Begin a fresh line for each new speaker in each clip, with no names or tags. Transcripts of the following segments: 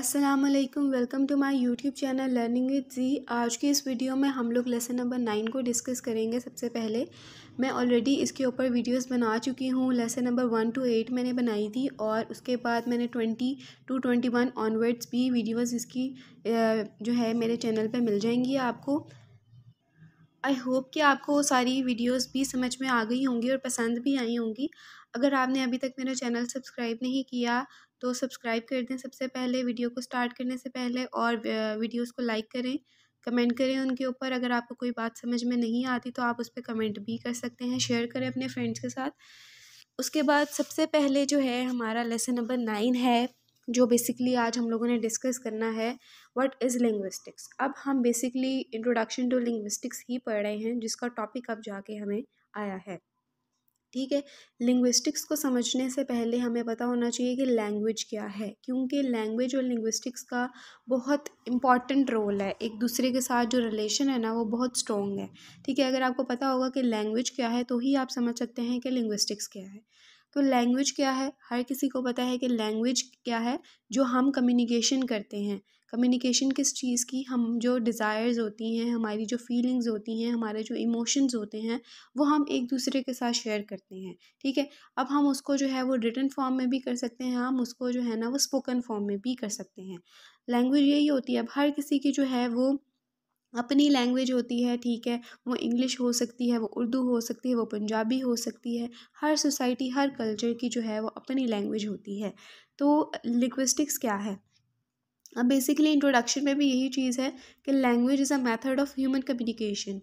अस्सलाम वालेकुम welcome to my YouTube channel learning with G आज की इस वीडियो में हम लोग लेसन नंबर नाइन को डिस्कस करेंगे सबसे पहले मैं ऑलरेडी इसके ऊपर वीडियोस बना चुकी हूँ lesson number one two eight मैंने बनाई थी और उसके बाद मैंने twenty two twenty one onwards भी वीडियोज़ इसकी जो है मेरे चैनल पर मिल जाएंगी आपको आई होप कि आपको वो सारी वीडियोस भी समझ में आ गई होंगी और पसंद भी आई होंगी अगर आपने अभी तक मेरा चैनल सब्सक्राइब नहीं किया तो सब्सक्राइब कर दें सबसे पहले वीडियो को स्टार्ट करने से पहले और वीडियोस को लाइक करें कमेंट करें उनके ऊपर अगर आपको कोई बात समझ में नहीं आती तो आप उस पर कमेंट भी कर सकते हैं शेयर करें अपने फ्रेंड्स के साथ उसके बाद सबसे पहले जो है हमारा लेसन नंबर नाइन है जो बेसिकली आज हम लोगों ने डिस्कस करना है व्हाट इज़ लिंग्विस्टिक्स अब हम बेसिकली इंट्रोडक्शन टू लिंग्विस्टिक्स ही पढ़ रहे हैं जिसका टॉपिक अब जाके हमें आया है ठीक है लिंग्विस्टिक्स को समझने से पहले हमें पता होना चाहिए कि लैंग्वेज क्या है क्योंकि लैंग्वेज और लिंग्विस्टिक्स का बहुत इंपॉर्टेंट रोल है एक दूसरे के साथ जो रिलेशन है ना वो बहुत स्ट्रॉन्ग है ठीक है अगर आपको पता होगा कि लैंग्वेज क्या है तो ही आप समझ सकते हैं कि लिंग्विस्टिक्स क्या है तो लैंग्वेज क्या है हर किसी को पता है कि लैंग्वेज क्या है जो हम कम्युनिकेशन करते हैं कम्युनिकेशन किस चीज़ की हम जो डिज़ायर्स होती हैं हमारी जो फीलिंग्स होती हैं हमारे जो इमोशंस होते हैं वो हम एक दूसरे के साथ शेयर करते हैं ठीक है अब हम उसको जो है वो रिटर्न फॉर्म में भी कर सकते हैं हम उसको जो है ना वो स्पोकन फॉर्म में भी कर सकते हैं लैंग्वेज यही होती है अब हर किसी की जो है वो अपनी लैंग्वेज होती है ठीक है वो इंग्लिश हो सकती है वो उर्दू हो सकती है वो पंजाबी हो सकती है हर सोसाइटी हर कल्चर की जो है वो अपनी लैंग्वेज होती है तो लिंग्विस्टिक्स क्या है अब बेसिकली इंट्रोडक्शन में भी यही चीज़ है कि language is a method of human communication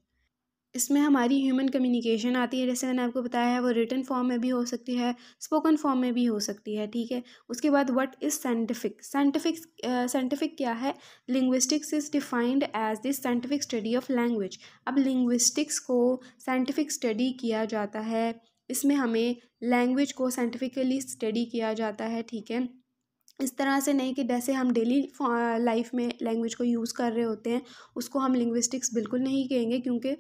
इसमें हमारी ह्यूमन कम्युनिकेशन आती है जैसे मैंने आपको बताया है वो रिटर्न फॉर्म में भी हो सकती है स्पोकन फॉर्म में भी हो सकती है ठीक है उसके बाद what is scientific scientific scientific क्या है linguistics is defined as this scientific study of language अब लिंग्विस्टिक्स को साइंटिफिक स्टडी किया जाता है इसमें हमें लैंग्वेज को साइंटिफिकली स्टडी किया जाता है ठीक है इस तरह से नहीं कि जैसे हम डेली लाइफ में लैंग्वेज को यूज़ कर रहे होते हैं उसको हम लिंग्विस्टिक्स बिल्कुल नहीं कहेंगे क्योंकि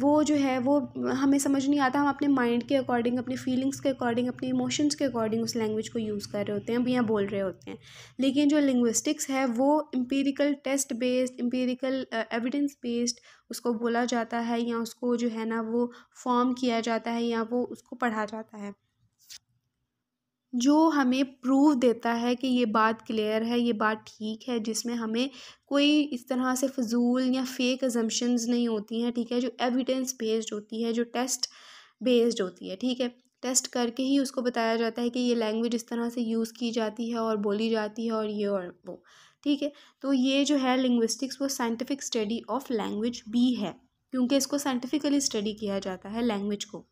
वो जो है वो हमें समझ नहीं आता हम अपने माइंड के अकॉर्डिंग अपनी फीलिंग्स के अकॉर्डिंग अपने इमोशंस के अकॉर्डिंग उस लैंग्वेज को यूज़ कर रहे होते हैं या बोल रहे होते हैं लेकिन जो लिंग्विस्टिक्स है वो empirical test based empirical evidence based उसको बोला जाता है या उसको जो है ना वो फॉर्म किया जाता है या वो उसको पढ़ा जाता है जो हमें प्रूव देता है कि ये बात क्लियर है ये बात ठीक है जिसमें हमें कोई इस तरह से फजूल या फेक अजम्पन्स नहीं होती हैं ठीक है जो एविडेंस बेस्ड होती है जो टेस्ट बेस्ड होती है ठीक है टेस्ट करके ही उसको बताया जाता है कि ये लैंग्वेज इस तरह से यूज़ की जाती है और बोली जाती है और ये और वो ठीक है तो ये जो है लिंग्विस्टिक्स वो साइंटिफिक स्टडी ऑफ लैंग्वेज भी है क्योंकि इसको साइंटिफिकली स्टडी किया जाता है लैंग्वेज को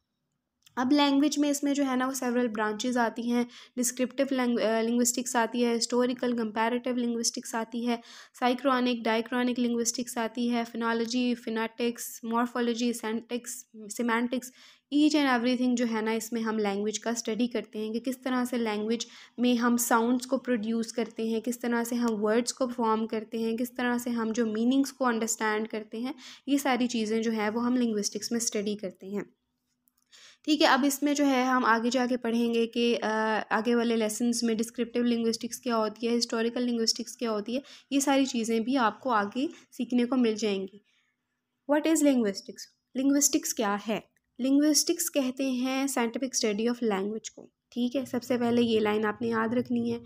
अब लैंग्वेज में इसमें जो है ना वो सेवरल ब्रांचेज आती हैं डिस्क्रिप्टिव लिंग्विस्टिक्स आती है हिस्टोरिकल कंपैरेटिव लिंग्विस्टिक्स आती है साइक्रॉनिक डाइक्रॉनिक लिंग्विस्टिक्स आती है phonology phonetics morphology syntax semantics each and everything जो है ना इसमें हम लैंग्वेज का स्टडी करते हैं कि किस तरह से लैंग्वेज में हम साउंडस को प्रोड्यूस करते हैं किस तरह से हम वर्ड्स को फॉर्म करते हैं किस तरह से हम जो मीनिंग्स को अंडरस्टैंड करते हैं ये सारी चीज़ें जो है वो हम लिंग्विस्टिक्स में स्टडी करते हैं ठीक है अब इसमें जो है हम आगे जाके पढ़ेंगे कि आगे वाले लेसन्स में डिस्क्रिप्टिव लिंग्विस्टिक्स क्या होती है हिस्टोरिकल लिंग्विस्टिक्स क्या होती है ये सारी चीज़ें भी आपको आगे सीखने को मिल जाएंगी वट इज़ लिंग्विस्टिक्स लिंग्विस्टिक्स क्या है लिंग्विस्टिक्स कहते हैं साइंटिफिक स्टडी ऑफ लैंग्वेज को ठीक है सबसे पहले ये लाइन आपने याद रखनी है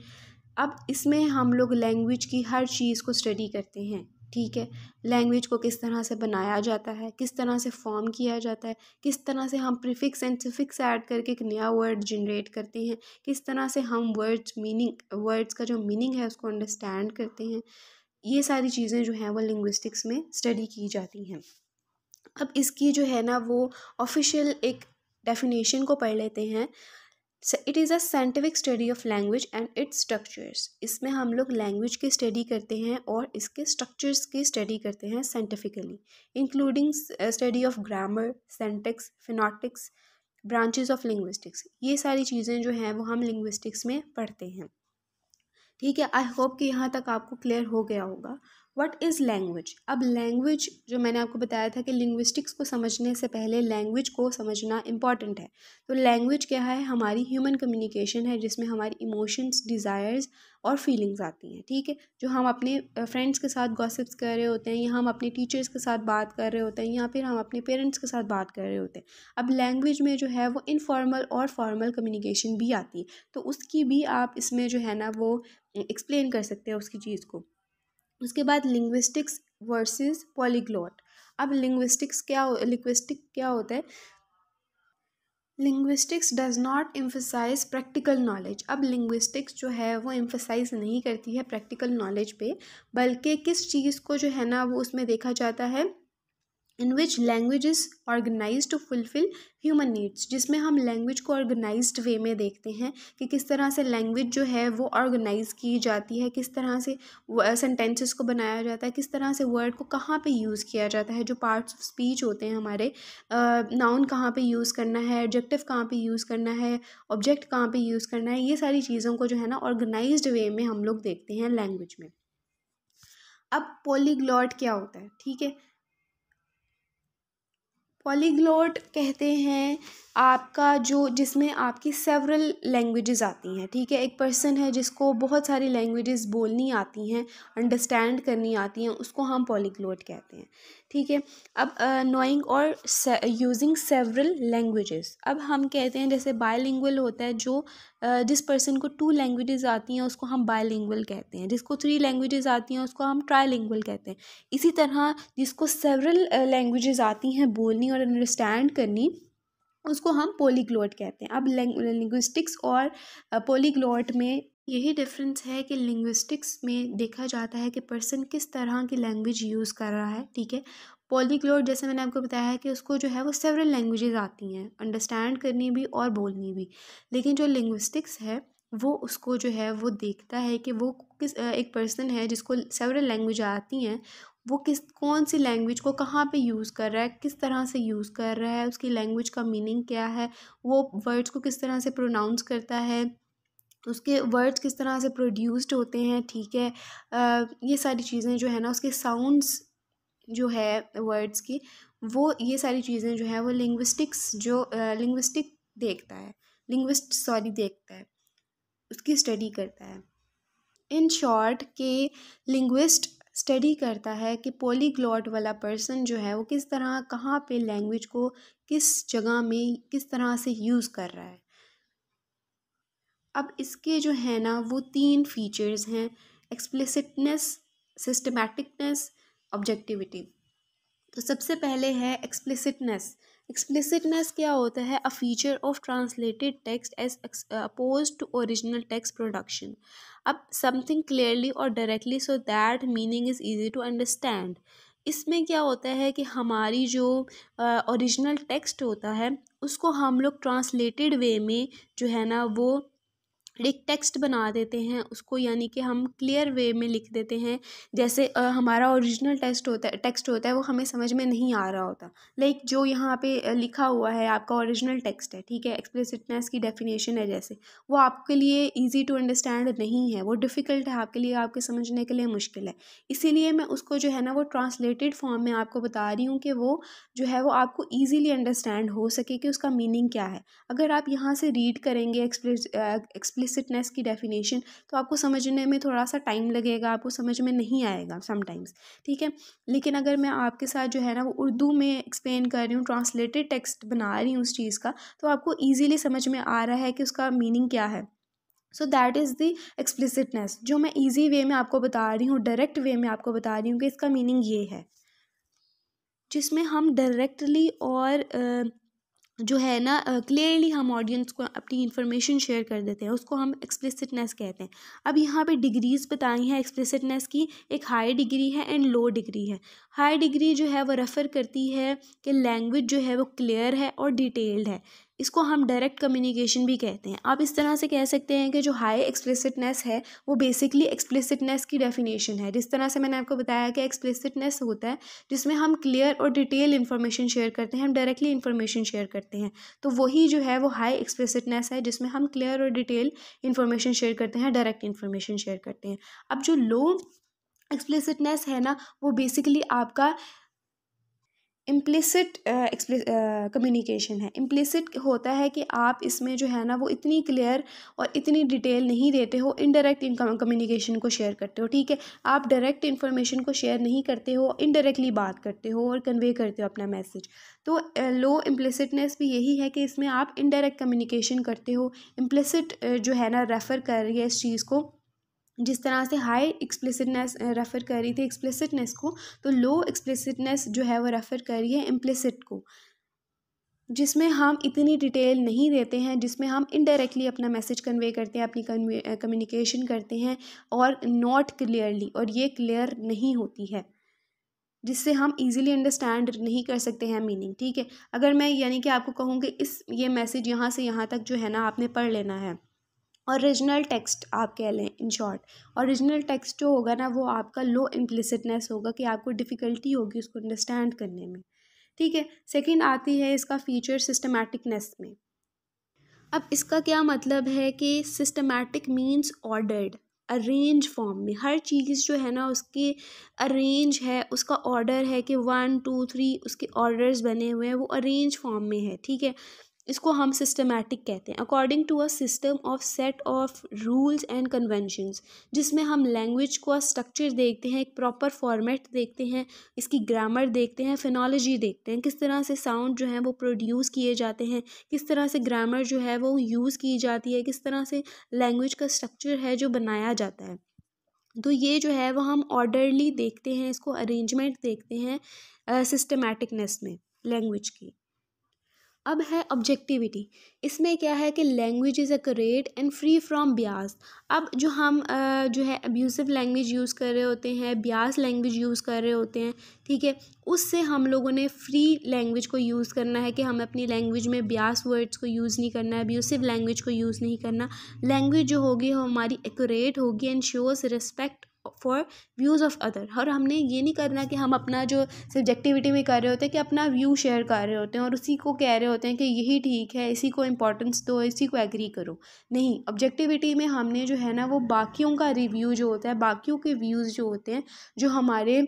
अब इसमें हम लोग लैंग्वेज की हर चीज़ को स्टडी करते हैं ठीक है लैंग्वेज को किस तरह से बनाया जाता है किस तरह से फॉर्म किया जाता है किस तरह से हम प्रीफिक्स एंड सफिक्स ऐड करके एक नया वर्ड जनरेट करते हैं किस तरह से हम वर्ड्स मीनिंग वर्ड्स का जो मीनिंग है उसको अंडरस्टैंड करते हैं ये सारी चीज़ें जो हैं वो लिंग्विस्टिक्स में स्टडी की जाती हैं अब इसकी जो है ना वो ऑफिशियल एक डेफिनेशन को पढ़ लेते हैं it is a scientific study of language and its structures इसमें हम लोग लैंग्वेज की स्टडी करते हैं और इसके स्ट्रक्चर्स की स्टडी करते हैं scientifically including study of grammar syntax phonetics branches of linguistics ये सारी चीज़ें जो हैं वो हम लिंग्विस्टिक्स में पढ़ते हैं ठीक है आई होप कि यहाँ तक आपको क्लियर हो गया होगा वट इज़ लैंग्वेज अब लैंग्वेज जो मैंने आपको बताया था कि लिंग्विस्टिक्स को समझने से पहले लैंग्वेज को समझना इम्पॉर्टेंट है तो लैंग्वेज क्या है हमारी ह्यूमन कम्युनिकेशन है जिसमें हमारी इमोशंस डिज़ायर्स और फीलिंग्स आती हैं ठीक है जो हम अपने फ्रेंड्स के साथ गॉसिप्स कर रहे होते हैं या हम अपने टीचर्स के साथ बात कर रहे होते हैं या फिर हम अपने पेरेंट्स के साथ बात कर रहे होते हैं अब लैंग्वेज में जो है वो इनफॉर्मल और फॉर्मल कम्युनिकेशन भी आती है तो उसकी भी आप इसमें जो है ना वो एक्सप्लेन कर सकते हैं उसकी चीज़ को उसके बाद लिंग्विस्टिक्स वर्सेस पॉलीग्लॉट अब लिंग्विस्टिक्स क्या लिंग्विस्टिक क्या होता है linguistics does not emphasize practical knowledge अब लिंग्विस्टिक्स जो है वो एम्फोसाइज नहीं करती है प्रैक्टिकल नॉलेज पे बल्कि किस चीज़ को जो है ना वो उसमें देखा जाता है in which language organise to fulfil human needs जिसमें हम लैंग्वेज को ऑर्गेनाइज वे में देखते हैं कि किस तरह से लैंग्वेज जो है वो ऑर्गेनाइज की जाती है किस तरह से सेंटेंसेस को बनाया जाता है किस तरह से वर्ड को कहाँ पे यूज़ किया जाता है जो पार्ट्स ऑफ स्पीच होते हैं हमारे नाउन कहाँ पे यूज़ करना है एडजेक्टिव कहाँ पे यूज़ करना है ऑब्जेक्ट कहाँ पे यूज़ करना है ये सारी चीज़ों को जो है ना ऑर्गेनाइज वे में हम लोग देखते हैं लैंग्वेज में अब पोलीग्लॉट क्या होता है ठीक है पॉलीग्लोट कहते हैं आपका जो जिसमें आपकी सेवरल लैंग्वेजेस आती हैं ठीक है एक पर्सन है जिसको बहुत सारी लैंग्वेजेस बोलनी आती हैं अंडरस्टैंड करनी आती हैं उसको हम पॉलीग्लोट कहते हैं ठीक है अब नोइंग और यूजिंग सेवरल लैंग्वेजेस अब हम कहते हैं जैसे बायलिंगुअल होता है जो uh, जिस पर्सन को टू लैंग्वेजेस आती हैं उसको हम बायलिंगुअल कहते हैं जिसको थ्री लैंग्वेजेस आती हैं उसको हम ट्राईलिंगुअल कहते हैं इसी तरह जिसको सेवरल लैंग्वेजेस आती हैं बोलनी और अंडरस्टैंड करनी उसको हम पोलीग्लोट कहते हैं अब लिंग्विस्टिक्स और पोलीग्लोट में यही डिफरेंस है कि लिंग्विस्टिक्स में देखा जाता है कि पर्सन किस तरह की लैंग्वेज यूज़ कर रहा है ठीक है पोलीग्लोट जैसे मैंने आपको बताया है कि उसको जो है वो सेवरल लैंग्वेजेस आती हैं अंडरस्टैंड करनी भी और बोलनी भी लेकिन जो लिंग्विस्टिक्स है वो उसको जो है वो देखता है कि वो किस एक पर्सन है जिसको सेवरल लैंग्वेज आती हैं वो किस कौन सी लैंग्वेज को कहाँ पे यूज़ कर रहा है किस तरह से यूज़ कर रहा है उसकी लैंग्वेज का मीनिंग क्या है वो वर्ड्स को किस तरह से प्रोनाउंस करता है उसके वर्ड्स किस तरह से प्रोड्यूस्ड होते हैं ठीक है आ, ये सारी चीज़ें जो है ना उसके साउंड्स जो है वर्ड्स की वो ये सारी चीज़ें जो है वो लिंग्विस्टिक्स जो लिंग्विस्टिक देखता है लिंग्विस्ट सॉरी देखता है उसकी स्टडी करता है इन शॉर्ट के लिंग्विस्ट स्टडी करता है कि पॉलीग्लॉट वाला पर्सन जो है वो किस तरह कहाँ पे लैंग्वेज को किस जगह में किस तरह से यूज़ कर रहा है अब इसके जो है ना वो तीन फीचर्स हैं एक्सप्लिसिटनेस सिस्टमैटिकनेस ऑब्जेक्टिविटी तो सबसे पहले है एक्सप्लिसिटनेस एक्सप्लिसिटनेस क्या होता है a feature of translated text as opposed to original text production अब समथिंग क्लियरली और directly so that meaning is easy to understand इसमें क्या होता है कि हमारी जो ओरिजिनल uh, टेक्स्ट होता है उसको हम लोग ट्रांसलेटेड वे में जो है ना वो एक टेक्स्ट बना देते हैं उसको यानी कि हम क्लियर वे में लिख देते हैं जैसे आ, हमारा ओरिजिनल टेक्स्ट होता है टेक्स्ट होता है वो हमें समझ में नहीं आ रहा होता लाइक जो यहाँ पे लिखा हुआ है आपका ओरिजिनल टेक्स्ट है ठीक है एक्सप्लिसिटनेस की डेफिनेशन है जैसे वो आपके लिए ईजी टू अंडरस्टैंड नहीं है वो डिफ़िकल्ट है आपके लिए आपके समझने के लिए मुश्किल है इसीलिए मैं उसको जो है ना वो ट्रांसलेटेड फॉर्म में आपको बता रही हूँ कि वो जो है वो आपको ईजीली अंडरस्टैंड हो सके कि उसका मीनिंग क्या है अगर आप यहाँ से रीड करेंगे एक्सप्लिस इलिसिटनेस की डेफिनेशन तो आपको समझने में थोड़ा सा टाइम लगेगा आपको समझ में नहीं आएगा समटाइम्स ठीक है लेकिन अगर मैं आपके साथ जो है ना वो उर्दू में एक्सप्लेन कर रही हूँ ट्रांसलेटेड टेक्स्ट बना रही हूँ उस चीज़ का तो आपको ईजिली समझ में आ रहा है कि उसका मीनिंग क्या है सो दैट इज़ दी एक्सप्लिसिटनेस जो मैं ईजी वे में आपको बता रही हूँ डायरेक्ट वे में आपको बता रही हूँ कि इसका मीनिंग ये है जिसमें हम डायरेक्टली और जो है ना क्लियरली हम ऑडियंस को अपनी इन्फॉर्मेशन शेयर कर देते हैं उसको हम एक्सप्लिसिटनेस कहते हैं अब यहाँ पे डिग्रीज़ बताई हैं एक्सप्लिसिटनेस की एक हाई डिग्री है एंड लो डिग्री है हाई डिग्री जो है वो रेफ़र करती है कि लैंग्वेज जो है वो क्लियर है और डिटेल्ड है इसको हम डायरेक्ट कम्युनिकेशन भी कहते हैं आप इस तरह से कह सकते हैं कि जो हाई एक्सप्लिसिटनेस है वो बेसिकली एक्सप्लिसिटनेस की डेफिनेशन है जिस तरह से मैंने आपको बताया कि एक्सप्लिसिटनेस होता है जिसमें हम क्लियर और डिटेल इन्फॉर्मेशन शेयर करते हैं हम डायरेक्टली इन्फॉर्मेशन शेयर करते हैं तो वही जो है वो हाई एक्सप्लिसिटनेस है जिसमें हम क्लियर और डिटेल इन्फॉर्मेशन शेयर करते हैं डायरेक्ट इन्फॉर्मेशन शेयर करते हैं अब जो लो एक्सप्लिसिटनेस है ना वो बेसिकली आपका इम्प्लिसिट कम्युनिकेशन uh, uh, है इम्प्लिसिट होता है कि आप इसमें जो है ना वो इतनी क्लियर और इतनी डिटेल नहीं देते हो इनडायरेक्ट कम्युनिकेशन को शेयर करते हो ठीक है आप डायरेक्ट इन्फॉर्मेशन को शेयर नहीं करते हो इनडायरेक्टली बात करते हो और कन्वे करते हो अपना मैसेज तो लो uh, इम्प्लिसिटनेस भी यही है कि इसमें आप इनडायरेक्ट कम्युनिकेशन करते हो इम्प्लिसिट जो है ना रेफ़र कर रही है इस चीज़ को जिस तरह से हाई एक्सप्लिसिटनेस रेफ़र कर रही थी एक्सप्लिसिटनेस को तो लो एक्सप्लिसिटनेस जो है वो रेफ़र कर रही है इम्प्लिसिट को जिसमें हम इतनी डिटेल नहीं देते हैं जिसमें हम इनडायरेक्टली अपना मैसेज कन्वे करते हैं अपनी कम्युनिकेशन करते हैं और नॉट क्लियरली और ये क्लियर नहीं होती है जिससे हम इजीली अंडरस्टैंड नहीं कर सकते हैं मीनिंग ठीक है अगर मैं यानी कि आपको कहूँ कि इस ये मैसेज यहाँ से यहाँ तक जो है ना आपने पढ़ लेना है ओरिजिनल टेक्स्ट आप कह लें इन शॉर्ट ओरिजिनल टेक्स्ट जो होगा ना वो आपका लो इम्प्लिसिटनेस होगा कि आपको डिफ़िकल्टी होगी उसको अंडरस्टैंड करने में ठीक है सेकंड आती है इसका फीचर सिस्टमैटिकनेस में अब इसका क्या मतलब है कि systematic means ordered arrange form में हर चीज़ जो है ना उसकी अरेंज है उसका ऑर्डर है कि वन टू थ्री उसके ऑर्डर्स बने हुए हैं वो अरेंज फॉर्म में है ठीक है इसको हम सिस्टमैटिक कहते हैं according to a system of set of rules and conventions जिसमें हम लैंग्वेज को स्ट्रक्चर देखते हैं एक प्रॉपर फॉर्मेट देखते हैं इसकी ग्रामर देखते हैं फिनोलॉजी देखते हैं किस तरह से साउंड जो है वो प्रोड्यूस किए जाते हैं किस तरह से ग्रामर जो है वो यूज़ की जाती है किस तरह से लैंग्वेज का स्ट्रक्चर है जो बनाया जाता है तो ये जो है वो हम ऑर्डरली देखते हैं इसको अरेंजमेंट देखते हैं सिस्टमेटिकनेस में लैंग्वेज की अब है ऑब्जेक्टिविटी इसमें क्या है कि language is accurate and free from bias अब जो हम जो है अब्यूसिव लैंग्वेज यूज़ कर रहे होते हैं ब्यास लैंग्वेज यूज़ कर रहे होते हैं ठीक है उससे हम लोगों ने फ्री लैंग्वेज को यूज़ करना है कि हमें अपनी लैंग्वेज में ब्यास वर्ड्स को यूज़ नहीं करना है अब्यूसिव लैंग्वेज को यूज़ नहीं करना लैंग्वेज जो होगी वो हमारी एकोरेट होगी and shows respect for views of other और हमने ये नहीं करना कि हम अपना जो सब्जेक्टिविटी में कर रहे होते हैं कि अपना व्यू शेयर कर रहे होते हैं और उसी को कह रहे होते हैं कि यही ठीक है इसी को इम्पोर्टेंस दो इसी को एग्री करो नहीं ऑब्जेक्टिविटी में हमने जो है ना वो बाकियों का रिव्यू जो होता है बाकियों के व्यूज़ जो होते हैं जो हमारे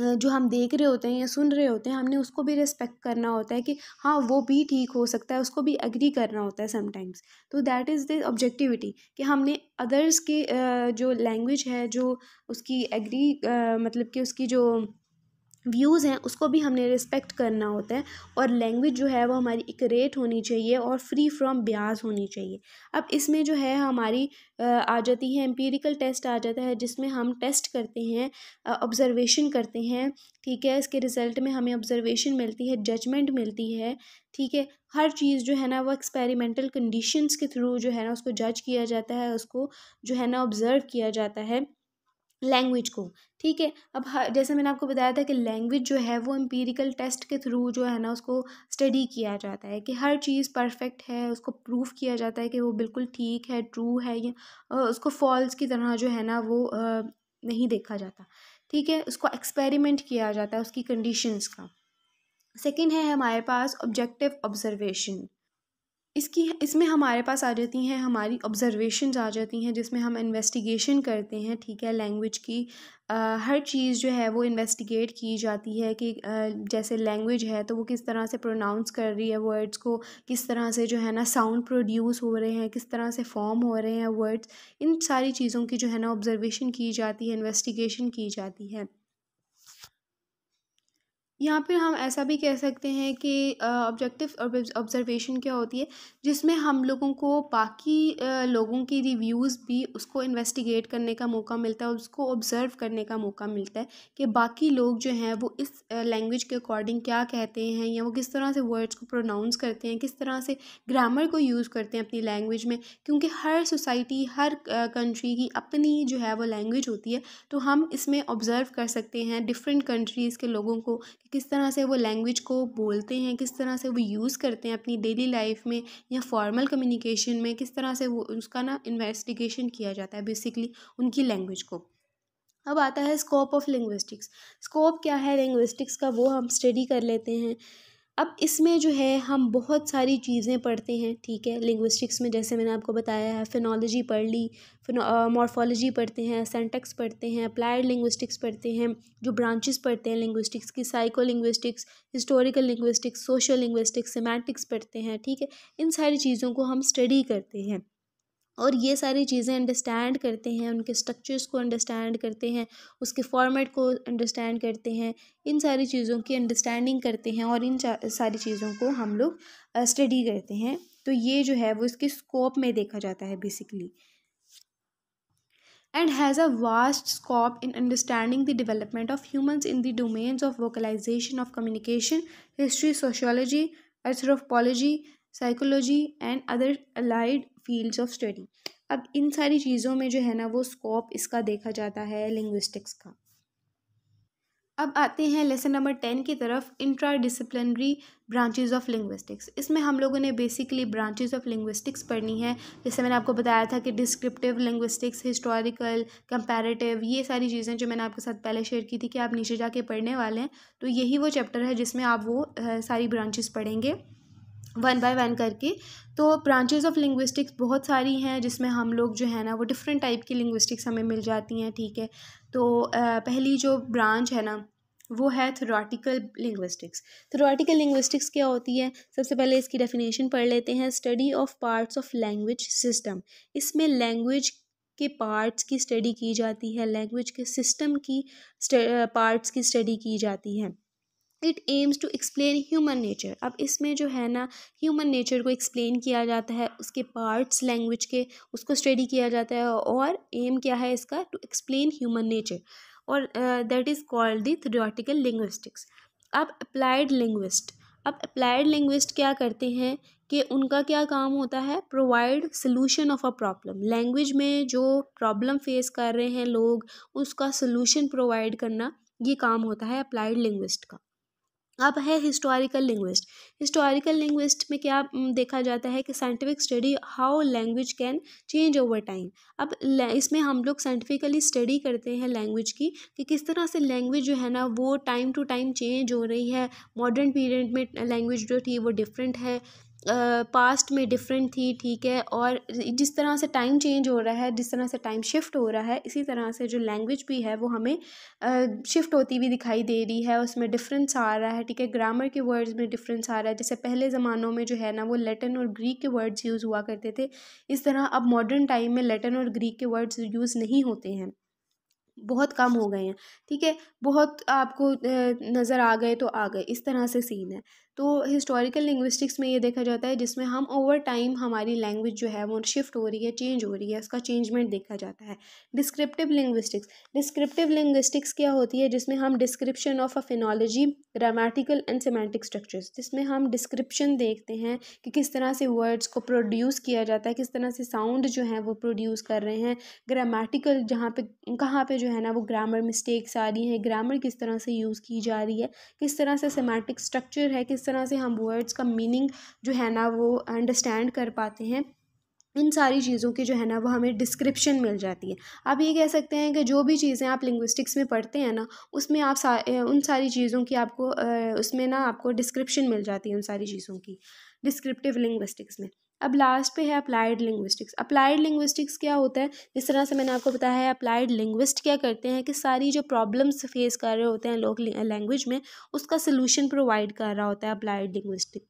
जो हम देख रहे होते हैं या सुन रहे होते हैं हमने उसको भी रिस्पेक्ट करना होता है कि हाँ वो भी ठीक हो सकता है उसको भी एग्री करना होता है समटाइम्स तो दैट इज़ द ऑब्जेक्टिविटी कि हमने अदर्स के जो लैंग्वेज है जो उसकी एग्री मतलब कि उसकी जो व्यूज़ हैं उसको भी हमने रिस्पेक्ट करना होता है और लैंग्वेज जो है वो हमारी एक रेट होनी चाहिए और फ्री फ्रॉम ब्याज होनी चाहिए अब इसमें जो है हमारी आ जाती है एम्पीरिकल टेस्ट आ जाता है जिसमें हम टेस्ट करते हैं ऑब्जर्वेशन करते हैं ठीक है इसके रिज़ल्ट में हमें ऑब्जर्वेशन मिलती है जजमेंट मिलती है ठीक है हर चीज़ जो है ना वो एक्सपेरिमेंटल कंडीशंस के थ्रू जो है ना उसको जज किया जाता है उसको जो है ना ऑब्ज़र्व किया जाता है लैंग्वेज को ठीक है अब जैसे मैंने आपको बताया था कि लैंग्वेज जो है वो एम्पीरिकल टेस्ट के थ्रू जो है ना उसको स्टडी किया जाता है कि हर चीज़ परफेक्ट है उसको प्रूफ किया जाता है कि वो बिल्कुल ठीक है ट्रू है या उसको फॉल्स की तरह जो है ना वो नहीं देखा जाता ठीक है उसको एक्सपेरिमेंट किया जाता है उसकी कंडीशंस का सेकेंड है हमारे पास ऑब्जेक्टिव ऑब्जर्वेशन इसकी इसमें हमारे पास आ जाती हैं हमारी ऑब्ज़रवेशनस आ जाती हैं जिसमें हम इन्वेस्टिगेशन करते हैं ठीक है लैंग्वेज की आ, हर चीज़ जो है वो इन्वेस्टिगेट की जाती है कि आ, जैसे लैंग्वेज है तो वो किस तरह से प्रोनाउंस कर रही है वर्ड्स को किस तरह से जो है ना साउंड प्रोड्यूस हो रहे हैं किस तरह से फॉर्म हो रहे हैं वर्ड्स इन सारी चीज़ों की जो है ना ऑब्ज़रवेशन की जाती है इन्वेस्टिगेशन की जाती है यहाँ पर हम ऐसा भी कह सकते हैं कि ऑब्जेक्टिव ऑब्जर्वेशन क्या होती है जिसमें हम लोगों को बाकी लोगों की रिव्यूज़ भी उसको इन्वेस्टिगेट करने का मौका मिलता है उसको ऑब्ज़र्व करने का मौका मिलता है कि बाकी लोग जो हैं वो इस लैंग्वेज के अकॉर्डिंग क्या कहते हैं या वो किस तरह से वर्ड्स को प्रोनाउंस करते हैं किस तरह से ग्रामर को यूज़ करते हैं अपनी लैंग्वेज में क्योंकि हर सोसाइटी हर कंट्री की अपनी जो है वो लैंग्वेज होती है तो हम इसमें ऑब्ज़र्व कर सकते हैं डिफरेंट कंट्रीज़ के लोगों को किस तरह से वो लैंग्वेज को बोलते हैं किस तरह से वो यूज़ करते हैं अपनी डेली लाइफ में या फॉर्मल कम्युनिकेशन में किस तरह से वो उसका ना इन्वेस्टिगेशन किया जाता है बेसिकली उनकी लैंग्वेज को अब आता है स्कोप ऑफ लिंग्विस्टिक्स स्कोप क्या है लिंग्विस्टिक्स का वो हम स्टडी कर लेते हैं अब इसमें जो है हम बहुत सारी चीज़ें पढ़ते हैं ठीक है लिंग्विस्टिक्स में जैसे मैंने आपको बताया है फिनोलॉजी पढ़ ली मॉर्फोलॉजी पढ़ते हैं सेंटेक्स पढ़ते हैं अप्लाइड लिंग्विस्टिक्स पढ़ते हैं जो ब्रांचेस पढ़ते हैं लिंग्विस्टिक्स की psycholinguistics historical linguistics social linguistics semantics पढ़ते हैं ठीक है इन सारी चीज़ों को हम स्टडी करते हैं और ये सारी चीज़ें अंडरस्टैंड करते हैं उनके स्ट्रक्चर्स को अंडरस्टैंड करते हैं उसके फॉर्मेट को अंडरस्टैंड करते हैं इन सारी चीज़ों की अंडरस्टैंडिंग करते हैं और इन सारी चीज़ों को हम लोग स्टडी करते हैं तो ये जो है वो इसके स्कोप में देखा जाता है basically and has a vast scope in understanding the development of humans in the domains of vocalisation of communication history sociology anthropology psychology and other allied fields of study अब इन सारी चीज़ों में जो है ना वो स्कोप इसका देखा जाता है लिंग्विस्टिक्स का अब आते हैं लेसन नंबर टेन की तरफ intradisciplinary branches of linguistics इसमें हम लोगों ने बेसिकली ब्रांचेज ऑफ लिंग्विस्टिक्स पढ़नी है जैसे मैंने आपको बताया था कि डिस्क्रिप्टिव लिंग्विस्टिक्स हिस्टोरिकल कंपैरेटिव ये सारी चीज़ें जो मैंने आपके साथ पहले शेयर की थी कि आप नीचे जाके पढ़ने वाले हैं तो यही वो चैप्टर है जिसमें आप वो सारी ब्रांचेज पढ़ेंगे वन बाय वन करके तो ब्रांचेज ऑफ लिंग्विस्टिक्स बहुत सारी हैं जिसमें हम लोग जो है ना वो डिफरेंट टाइप की लिंग्विस्टिक्स हमें मिल जाती हैं ठीक है तो पहली जो ब्रांच है ना वो है थ्रोटिकल लिंग्विस्टिक्स थ्रोटिकल लिंग्विस्टिक्स क्या होती है सबसे पहले इसकी डेफिनेशन पढ़ लेते हैं study of parts of language system इसमें लैंग्वेज के पार्ट्स की स्टडी की जाती है लैंग्वेज के सिस्टम की पार्ट्स की स्टडी की जाती है it aims to explain human nature अब इसमें जो है ना ह्यूमन नेचर को एक्सप्लेन किया जाता है उसके पार्ट्स लैंग्वेज के उसको स्टडी किया जाता है और एम क्या है इसका टू एक्सप्लेन ह्यूमन नेचर और that is called the theoretical linguistics अब अप्लाइड लिंग्विस्ट अब अप्लाइड लिंग्विस्ट क्या करते हैं कि उनका क्या काम होता है provide solution of a problem language में जो प्रॉब्लम फेस कर रहे हैं लोग उसका सोल्यूशन प्रोवाइड करना ये काम होता है अप्लाइड लिंग्विस्ट का अब है हिस्टोरिकल लिंग्विस्ट हिस्टोरिकल लिंग्विस्ट में क्या देखा जाता है कि scientific study how language can change over time अब इसमें हम लोग साइंटिफिकली स्टडी करते हैं लैंग्वेज की कि किस तरह से लैंग्वेज जो है ना वो टाइम टू टाइम चेंज हो रही है मॉडर्न पीरियड में लैंग्वेज जो थी वो डिफरेंट है पास्ट में डिफरेंट थी ठीक है और जिस तरह से टाइम चेंज हो रहा है जिस तरह से टाइम शिफ्ट हो रहा है इसी तरह से जो लैंग्वेज भी है वो हमें शिफ्ट होती हुई दिखाई दे रही है उसमें डिफरेंस आ रहा है ठीक है ग्रामर के वर्ड्स में डिफरेंस आ रहा है जैसे पहले ज़मानों में जो है ना वो लेटिन और ग्रीक के वर्ड्स यूज़ हुआ करते थे इस तरह अब मॉडर्न टाइम में लेटिन और ग्रीक के वर्ड्स यूज़ नहीं होते हैं बहुत कम हो गए हैं ठीक है बहुत आपको नज़र आ गए तो आ गए इस तरह से सीन है तो हिस्टोरिकल लिंग्विस्टिक्स में ये देखा जाता है जिसमें हम ओवर टाइम हमारी लैंग्वेज जो है वो शिफ्ट हो रही है चेंज हो रही है उसका चेंजमेंट देखा जाता है डिस्क्रिप्टिव लिंग्विस्टिक्स डिस्क्रिप्टिव लिंग्विस्टिक्स क्या होती है जिसमें हम description of a phonology grammatical and semantic structures जिसमें हम डिस्क्रिप्शन देखते हैं कि किस तरह से वर्ड्स को प्रोड्यूस किया जाता है किस तरह से साउंड जो है वो प्रोड्यूस कर रहे हैं ग्रामेटिकल जहाँ पे कहाँ पे जो है ना वो ग्रामर मिस्टेक्स आ रही हैं ग्रामर किस तरह से यूज़ की जा रही है किस तरह से सीमेंटिक स्ट्रक्चर है किस तरह से हम वर्ड्स का मीनिंग जो है ना वो अंडरस्टैंड कर पाते हैं इन सारी चीज़ों की जो है ना वो हमें डिस्क्रिप्शन मिल जाती है आप ये कह सकते हैं कि जो भी चीज़ें आप लिंग्विस्टिक्स में पढ़ते हैं ना उसमें आप सा उन सारी चीज़ों की आपको उसमें ना आपको डिस्क्रिप्शन मिल जाती है उन सारी चीज़ों की डिस्क्रिप्टिव लिंग्विस्टिक्स में अब लास्ट पे है अप्लाइड लिंग्विस्टिक्स अप्लाइड लिंग्विस्टिक्स क्या होता है जिस तरह से मैंने आपको बताया है अप्लाइड लिंग्विस्ट क्या करते हैं कि सारी जो प्रॉब्लम्स फेस कर रहे होते हैं लोग लैंग्वेज में उसका सोल्यूशन प्रोवाइड कर रहा होता है अप्लाइड लिंग्विस्टिक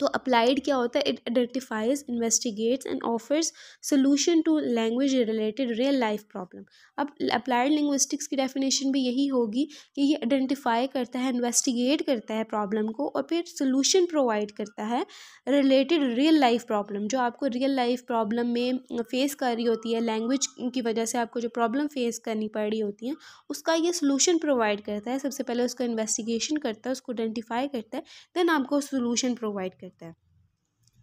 तो अप्लाइड क्या होता है it identifies investigates and offers solution to language related real life problem अब अप्लाइड लिंग्विस्टिक्स की डेफिनेशन भी यही होगी कि ये आइडेंटिफाई करता है इन्वेस्टिगेट करता है प्रॉब्लम को और फिर सोल्यूशन प्रोवाइड करता है रिलेटेड रियल लाइफ प्रॉब्लम जो आपको रियल लाइफ प्रॉब्लम में फेस कर रही होती है लैंग्वेज की वजह से आपको जो प्रॉब्लम फेस करनी पड़ रही होती है उसका ये सोल्यूशन प्रोवाइड करता है सबसे पहले उसका इन्वेस्टिगेशन करता है उसको आइडेंटिफाई करता है देन आपको सोल्यूशन प्रोवाइड करता है सकता है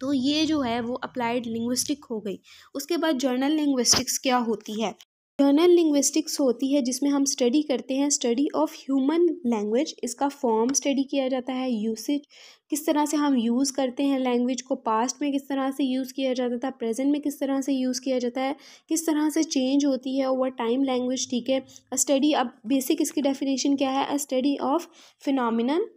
तो ये जो है वो अप्लाइड लिंग्विस्टिक हो गई उसके बाद जर्नल लिंग्विस्टिक्स क्या होती है जर्नल लिंग्विस्टिक्स होती है जिसमें हम स्टडी करते हैं स्टडी ऑफ ह्यूमन लैंग्वेज इसका फॉर्म स्टडी किया जाता है यूसेज किस तरह से हम यूज़ करते हैं लैंग्वेज को पास्ट में किस तरह से यूज़ किया जाता था प्रेजेंट में किस तरह से यूज़ किया जाता है किस तरह से चेंज होती है ओवर टाइम लैंग्वेज ठीक है स्टडी अब बेसिक इसकी डेफिनेशन क्या है a study of phenomenal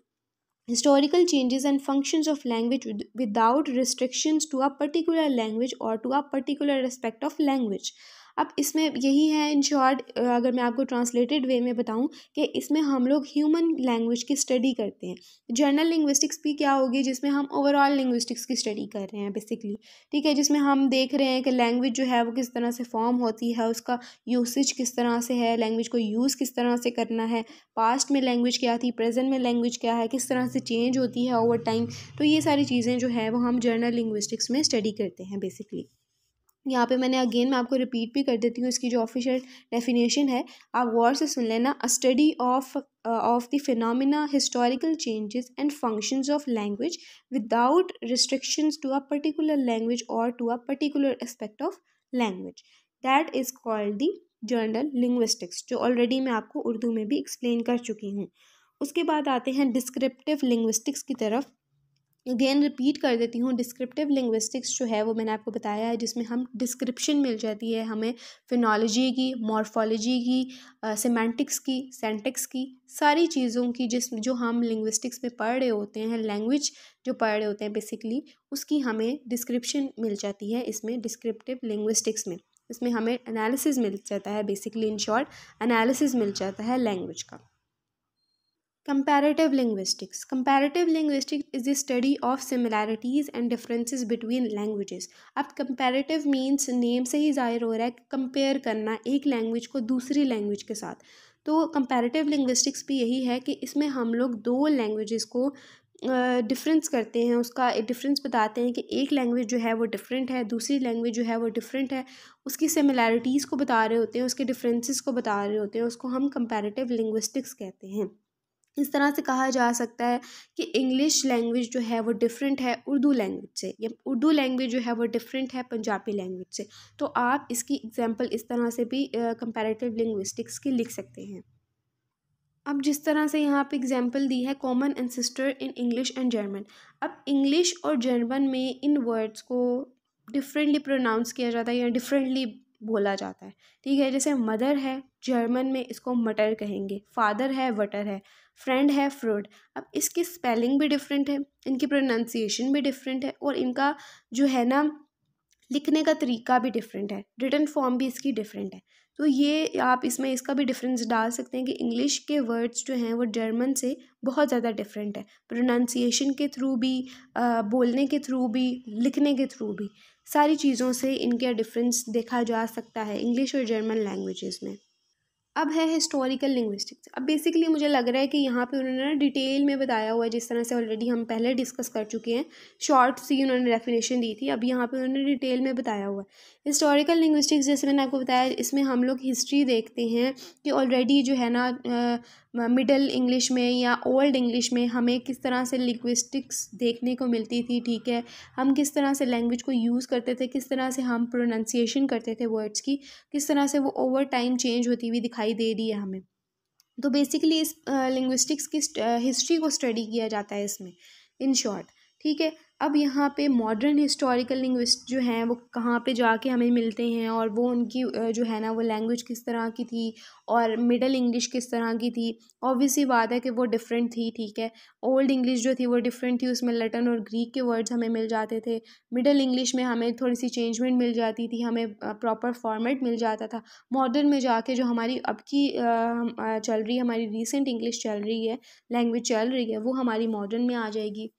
historical changes and functions of language without restrictions to a particular language or to a particular aspect of language अब इसमें यही है इन शॉर्ट अगर मैं आपको ट्रांसलेटेड वे में बताऊँ कि इसमें हम लोग ह्यूमन लैंग्वेज की स्टडी करते हैं जर्नल लिंग्विस्टिक्स भी क्या होगी जिसमें हम ओवरऑल लिंग्विस्टिक्स की स्टडी कर रहे हैं बेसिकली ठीक है जिसमें हम देख रहे हैं कि लैंग्वेज जो है वो किस तरह से फॉर्म होती है उसका यूसेज किस तरह से है लैंग्वेज को यूज़ किस तरह से करना है पास्ट में लैंग्वेज क्या थी प्रेजेंट में लैंग्वेज क्या है किस तरह से चेंज होती है ओवर टाइम तो ये सारी चीज़ें जो है वो हम जर्नल लिंग्विस्टिक्स में स्टडी करते हैं बेसिकली यहाँ पे मैंने अगेन मैं आपको रिपीट भी कर देती हूँ इसकी जो ऑफिशियल डेफिनेशन है आप गौर से सुन लेना a study of of the phenomena historical changes and functions of language without restrictions to a particular language और to a particular aspect of language that is called the general linguistics जो already मैं आपको उर्दू में भी explain कर चुकी हूँ उसके बाद आते हैं डिस्क्रिप्टिव लिंग्विस्टिक्स की तरफ अगेन रिपीट कर देती हूँ डिस्क्रिप्टिव लिंग्विस्टिक्स जो है वो मैंने आपको बताया है जिसमें हम डिस्क्रिप्शन मिल जाती है हमें फिनोलॉजी की मॉर्फोलॉजी की सिमेंटिक्स की सेंटिक्स की सारी चीज़ों की जिस जो हम लिंग्विस्टिक्स में पढ़ रहे होते हैं लैंग्वेज जो पढ़ रहे होते हैं बेसिकली उसकी हमें डिस्क्रिप्शन मिल जाती है इसमें डिस्क्रिप्टिव लिंग्विस्टिक्स में इसमें हमें एनालिसिस मिल जाता है बेसिकली इन शॉर्ट एनालिसिस मिल जाता है लैंग्वेज का Comparative linguistics. Comparative linguistics is the study of similarities and differences between languages. अब comparative means name से ही जाहिर हो रहा है compare करना एक language को दूसरी language के साथ तो comparative linguistics भी यही है कि इसमें हम लोग दो languages को डिफरेंस uh, करते हैं उसका डिफरेंस बताते हैं कि एक लैंग्वेज जो है वो डिफरेंट है दूसरी लैंग्वेज जो है वो डिफरेंट है उसकी सिमिलैरिटीज़ को बता रहे होते हैं उसके डिफरेंसेस को बता रहे होते हैं उसको हम कंपैरेटिव लिंग्विस्टिक्स कहते हैं इस तरह से कहा जा सकता है कि इंग्लिश लैंग्वेज जो है वो डिफरेंट है उर्दू लैंग्वेज से या उर्दू लैंग्वेज जो है वो डिफरेंट है पंजाबी लैंग्वेज से तो आप इसकी एग्जांपल इस तरह से भी कंपैरेटिव लिंग्विस्टिक्स की लिख सकते हैं अब जिस तरह से यहाँ पे एग्जांपल दी है common ancestor in English and German अब इंग्लिश और जर्मन में इन वर्ड्स को डिफरेंटली प्रोनाउंस किया जाता है या डिफरेंटली बोला जाता है ठीक है जैसे मदर है जर्मन में इसको मटर कहेंगे फादर है वटर है फ्रेंड है फ्रूड अब इसकी स्पेलिंग भी डिफरेंट है इनकी प्रोनाउंसिएशन भी डिफरेंट है और इनका जो है ना लिखने का तरीका भी डिफरेंट है रिटर्न फॉर्म भी इसकी डिफरेंट है तो ये आप इसमें इसका भी डिफरेंस डाल सकते हैं कि इंग्लिश के वर्ड्स जो हैं वो जर्मन से बहुत ज़्यादा डिफरेंट है प्रोनाउंसिएशन के थ्रू भी आ, बोलने के थ्रू भी लिखने के थ्रू भी सारी चीज़ों से इनके डिफरेंस देखा जा सकता है इंग्लिश और जर्मन लैंग्वेजेस में अब है हिस्टोरिकल लिंग्विस्टिक्स अब बेसिकली मुझे लग रहा है कि यहाँ पे उन्होंने डिटेल में बताया हुआ है जिस तरह से ऑलरेडी हम पहले डिस्कस कर चुके हैं शॉर्ट सी उन्होंने डेफिनेशन दी थी अब यहाँ पे उन्होंने डिटेल में बताया हुआ है हिस्टोरिकल लिंग्विस्टिक्स जैसे मैंने आपको बताया इसमें हम लोग हिस्ट्री देखते हैं कि ऑलरेडी जो है ना मिडल इंग्लिश में या ओल्ड इंग्लिश में हमें किस तरह से लिंग्विस्टिक्स देखने को मिलती थी ठीक है हम किस तरह से लैंग्वेज को यूज़ करते थे किस तरह से हम प्रोनाउंसिएशन करते थे वर्ड्स की किस तरह से वो ओवर टाइम चेंज होती हुई दिखाई दे रही है हमें तो बेसिकली इस लिंग्विस्टिक्स की हिस्ट्री को स्टडी किया जाता है इसमें इन शॉर्ट ठीक है अब यहाँ पे मॉडर्न हिस्टोरिकल लिंग्विस्ट जो हैं वो कहाँ पे जाके हमें मिलते हैं और वो उनकी जो है ना वो लैंग्वेज किस तरह की थी और मिडल इंग्लिश किस तरह की थी ऑब्वियसली बात है कि वो डिफरेंट थी ठीक है ओल्ड इंग्लिश जो थी वो डिफरेंट थी उसमें लेटन और ग्रीक के वर्ड्स हमें मिल जाते थे मिडल इंग्लिश में हमें थोड़ी सी चेंजमेंट मिल जाती थी हमें प्रॉपर फॉर्मेट मिल जाता था मॉडर्न में जाके जो हमारी अब की चल रही है हमारी रिसेंट इंग्लिश चल रही है लैंग्वेज चल रही है वो हमारी मॉडर्न में आ जाएगी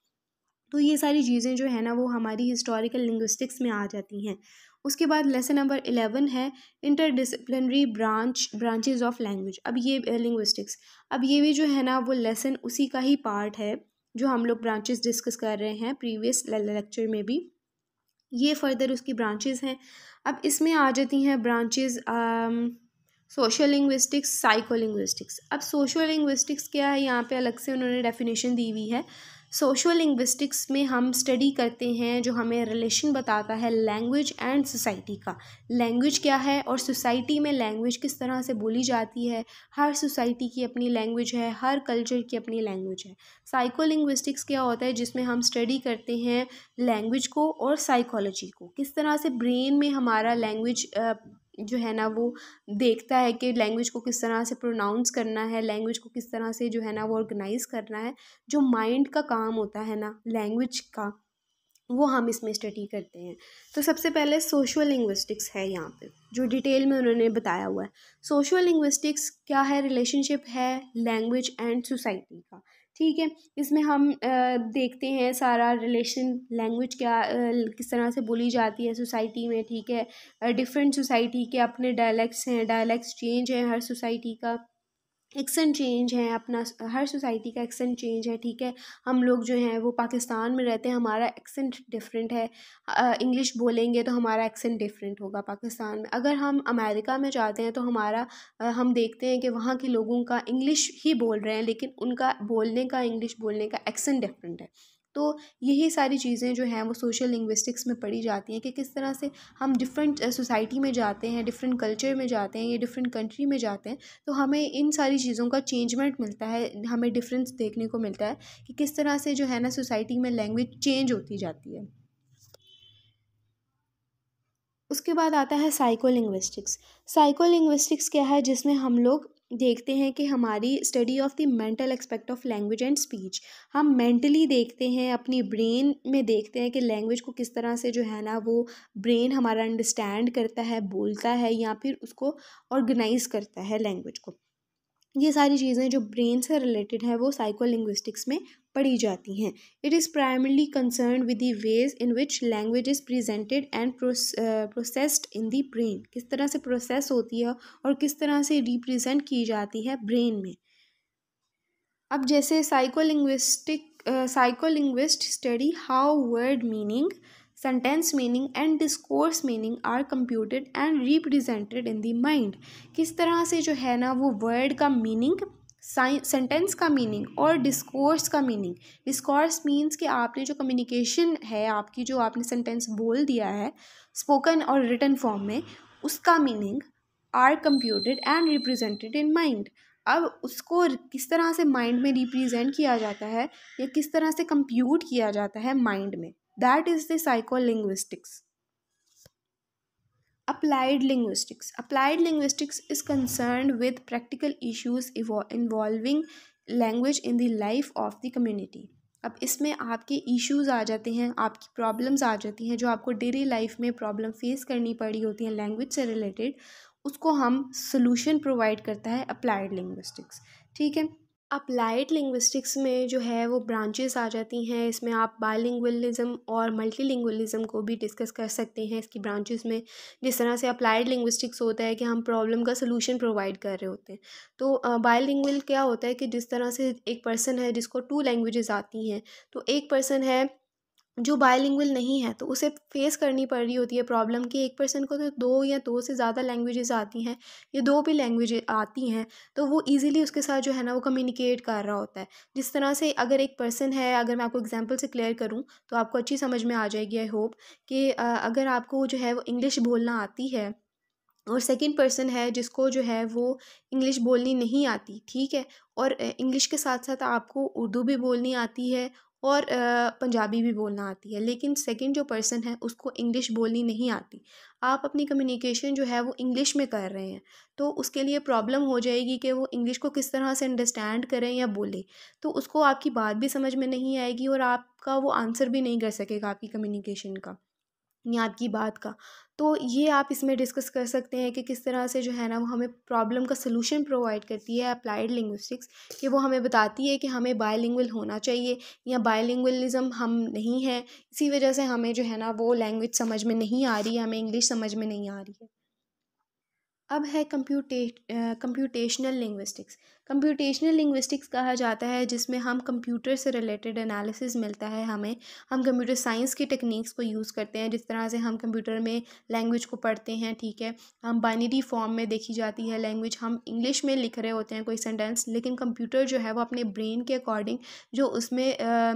तो ये सारी चीज़ें जो है ना वो हमारी हिस्टोरिकल लिंग्विस्टिक्स में आ जाती हैं उसके बाद लेसन नंबर एलेवन है interdisciplinary branch branches of language अब ये लिंग्विस्टिक्स अब ये भी जो है ना वो लेसन उसी का ही पार्ट है जो हम लोग ब्रांचेस डिस्कस कर रहे हैं प्रीवियस लेक्चर में भी ये फर्दर उसकी ब्रांचेस हैं अब इसमें आ जाती हैं branches social linguistics psycholinguistics अब सोशल लिंग्विस्टिक्स क्या है यहाँ पे अलग से उन्होंने डेफिनेशन दी हुई है सोशो लिंग्विस्टिक्स में हम स्टडी करते हैं जो हमें रिलेशन बताता है लैंग्वेज एंड सोसाइटी का लैंग्वेज क्या है और सोसाइटी में लैंग्वेज किस तरह से बोली जाती है हर सोसाइटी की अपनी लैंग्वेज है हर कल्चर की अपनी लैंग्वेज है साइको लिंग्विस्टिक्स क्या होता है जिसमें हम स्टडी करते हैं लैंग्वेज को और साइकोलॉजी को किस तरह से ब्रेन में हमारा लैंग्वेज जो है ना वो देखता है कि लैंग्वेज को किस तरह से प्रोनाउंस करना है लैंग्वेज को किस तरह से जो है ना वो ऑर्गेनाइज़ करना है जो माइंड का काम होता है ना लैंग्वेज का वो हम इसमें स्टडी करते हैं तो सबसे पहले सोशल लिंग्विस्टिक्स है यहाँ पे जो डिटेल में उन्होंने बताया हुआ है सोशल लिंग्विस्टिक्स क्या है रिलेशनशिप है लैंग्वेज एंड सोसाइटी का ठीक है इसमें हम देखते हैं सारा रिलेशन लैंग्वेज क्या किस तरह से बोली जाती है सोसाइटी में ठीक है डिफरेंट सोसाइटी के अपने डायलैक्ट्स हैं डायलैक्ट्स चेंज हैं हर सोसाइटी का एक्सेंट चेंज है अपना हर सोसाइटी का एक्सेंट चेंज है ठीक है हम लोग जो हैं वो पाकिस्तान में रहते हैं हमारा एक्सेंट डिफरेंट है इंग्लिश बोलेंगे तो हमारा एक्सेंट डिफरेंट होगा पाकिस्तान में अगर हम अमेरिका में जाते हैं तो हमारा uh, हम देखते हैं कि वहाँ के लोगों का इंग्लिश ही बोल रहे हैं लेकिन उनका बोलने का इंग्लिश बोलने का एक्सेंट डिफरेंट है तो यही सारी चीज़ें जो हैं वो सोशल लिंग्विस्टिक्स में पढ़ी जाती हैं कि किस तरह से हम डिफरेंट सोसाइटी में जाते हैं डिफरेंट कल्चर में जाते हैं या डिफरेंट कंट्री में जाते हैं तो हमें इन सारी चीज़ों का चेंजमेंट मिलता है हमें डिफरेंस देखने को मिलता है कि किस तरह से जो है ना सोसाइटी में लैंग्वेज चेंज होती जाती है उसके बाद आता है साइको लिंग्विस्टिक्स साइको लिंग्विस्टिक्स क्या है जिसमें हम लोग देखते हैं कि हमारी study of the mental aspect of language and speech हम मेंटली देखते हैं अपनी ब्रेन में देखते हैं कि लैंग्वेज को किस तरह से जो है ना वो ब्रेन हमारा अंडरस्टैंड करता है बोलता है या फिर उसको ऑर्गेनाइज करता है लैंग्वेज को ये सारी चीज़ें जो ब्रेन से रिलेटेड हैं वो साइकोलिंग्विस्टिक्स में पढ़ी जाती हैं it is primarily concern with the ways in which language is presented and processed in the brain किस तरह से प्रोसेस होती है और किस तरह से रिप्रेजेंट की जाती है ब्रेन में अब जैसे psycholinguistic psycholinguist study how word meaning sentence meaning and discourse meaning are computed and represented in the mind किस तरह से जो है ना वो वर्ड का meaning सेंटेंस का मीनिंग और डिस्कोर्स का मीनिंग डिस्कोर्स मीन्स कि आपने जो कम्युनिकेशन है आपकी जो आपने सेंटेंस बोल दिया है स्पोकन और रिटर्न फॉर्म में उसका meaning are computed and represented in mind अब उसको किस तरह से माइंड में रिप्रेजेंट किया जाता है या किस तरह से कंप्यूट किया जाता है माइंड में that is the psycholinguistics applied linguistics applied linguistics is concern with practical issues involving language in the life of the community अब इसमें आपके इश्यूज आ जाते हैं आपकी प्रॉब्लम्स आ जाती हैं जो आपको डेली लाइफ में प्रॉब्लम फेस करनी पड़ी होती हैं लैंग्वेज से रिलेटेड उसको हम सोल्यूशन प्रोवाइड करता है अप्लाइड लिंग्विस्टिक्स ठीक है अप्लाइड लिंग्विस्टिक्स में जो है वो ब्रांचेस आ जाती हैं इसमें आप बायलिंगुअलिज्म और मल्टीलिंगुअलिज्म को भी डिस्कस कर सकते हैं इसकी ब्रांचेस में जिस तरह से अप्लाइड लिंग्विस्टिक्स होता है कि हम प्रॉब्लम का सलूशन प्रोवाइड कर रहे होते हैं तो बायलिंगुअल क्या होता है कि जिस तरह से एक पर्सन है जिसको टू लैंग्वेजेस आती हैं तो एक पर्सन है जो बायलिंगुअल नहीं है तो उसे फेस करनी पड़ रही होती है प्रॉब्लम कि एक पर्सन को तो दो या दो से ज़्यादा लैंग्वेजेस आती हैं या दो भी लैंग्वेज आती हैं तो वो इजीली उसके साथ जो है ना वो कम्युनिकेट कर रहा होता है जिस तरह से अगर एक पर्सन है अगर मैं आपको एग्जांपल से क्लियर करूँ तो आपको अच्छी समझ में आ जाएगी आई होप कि अगर आपको जो है वो इंग्लिश बोलना आती है और सेकेंड पर्सन है जिसको जो है वो इंग्लिश बोलनी नहीं आती ठीक है और इंग्लिश के साथ साथ आपको उर्दू भी बोलनी आती है और पंजाबी भी बोलना आती है लेकिन सेकंड जो पर्सन है उसको इंग्लिश बोलनी नहीं आती आप अपनी कम्युनिकेशन जो है वो इंग्लिश में कर रहे हैं तो उसके लिए प्रॉब्लम हो जाएगी कि वो इंग्लिश को किस तरह से अंडरस्टैंड करें या बोले तो उसको आपकी बात भी समझ में नहीं आएगी और आपका वो आंसर भी नहीं कर सकेगा आपकी कम्युनिकेशन का याद की बात का तो ये आप इसमें डिस्कस कर सकते हैं कि किस तरह से जो है ना वो हमें प्रॉब्लम का सलूशन प्रोवाइड करती है अप्लाइड लिंग्विस्टिक्स कि वो हमें बताती है कि हमें बायलिंगुअल होना चाहिए या बायलिंगुअलिज़म हम नहीं हैं इसी वजह से हमें जो है ना वो लैंग्वेज समझ में नहीं आ रही है हमें इंग्लिश समझ में नहीं आ रही है अब है compute computational linguistics computational linguistics कहा जाता है जिसमें हम कंप्यूटर से रिलेटेड एनालिसिस मिलता है हमें हम कंप्यूटर साइंस की टेक्निक्स को यूज़ करते हैं जिस तरह से हम कंप्यूटर में लैंग्वेज को पढ़ते हैं ठीक है हम बाइनरी फॉर्म में देखी जाती है लैंग्वेज हम इंग्लिश में लिख रहे होते हैं कोई सेंटेंस लेकिन कंप्यूटर जो है वो अपने ब्रेन के अकॉर्डिंग जो उसमें आ,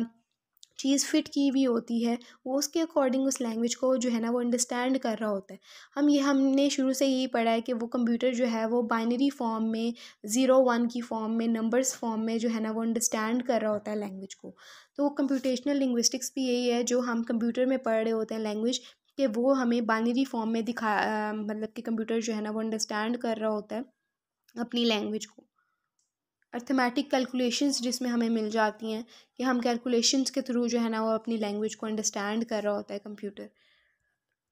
चीज़ फिट की हुई होती है वो उसके अकॉर्डिंग उस लैंग्वेज को जो है ना वो अंडरस्टैंड कर रहा होता है हम ये हमने शुरू से यही पढ़ा है कि वो कंप्यूटर जो है वो बाइनरी फॉर्म में ज़ीरो वन की फॉर्म में नंबर्स फॉर्म में जो है ना वो अंडरस्टैंड कर रहा होता है लैंग्वेज को तो कंप्यूटेशनल लिंग्विस्टिक्स भी यही है जो हम कंप्यूटर में पढ़ रहे होते हैं लैंग्वेज कि वो हमें बाइनरी फॉर्म में दिखा मतलब कि कंप्यूटर जो है ना वो अंडरस्टैंड कर रहा होता है अपनी लैंग्वेज को अर्थमेटिक कैलकुलेशंस जिसमें हमें मिल जाती हैं कि हम कैलकुलेशंस के थ्रू जो है ना वो अपनी लैंग्वेज को अंडरस्टैंड कर रहा होता है कंप्यूटर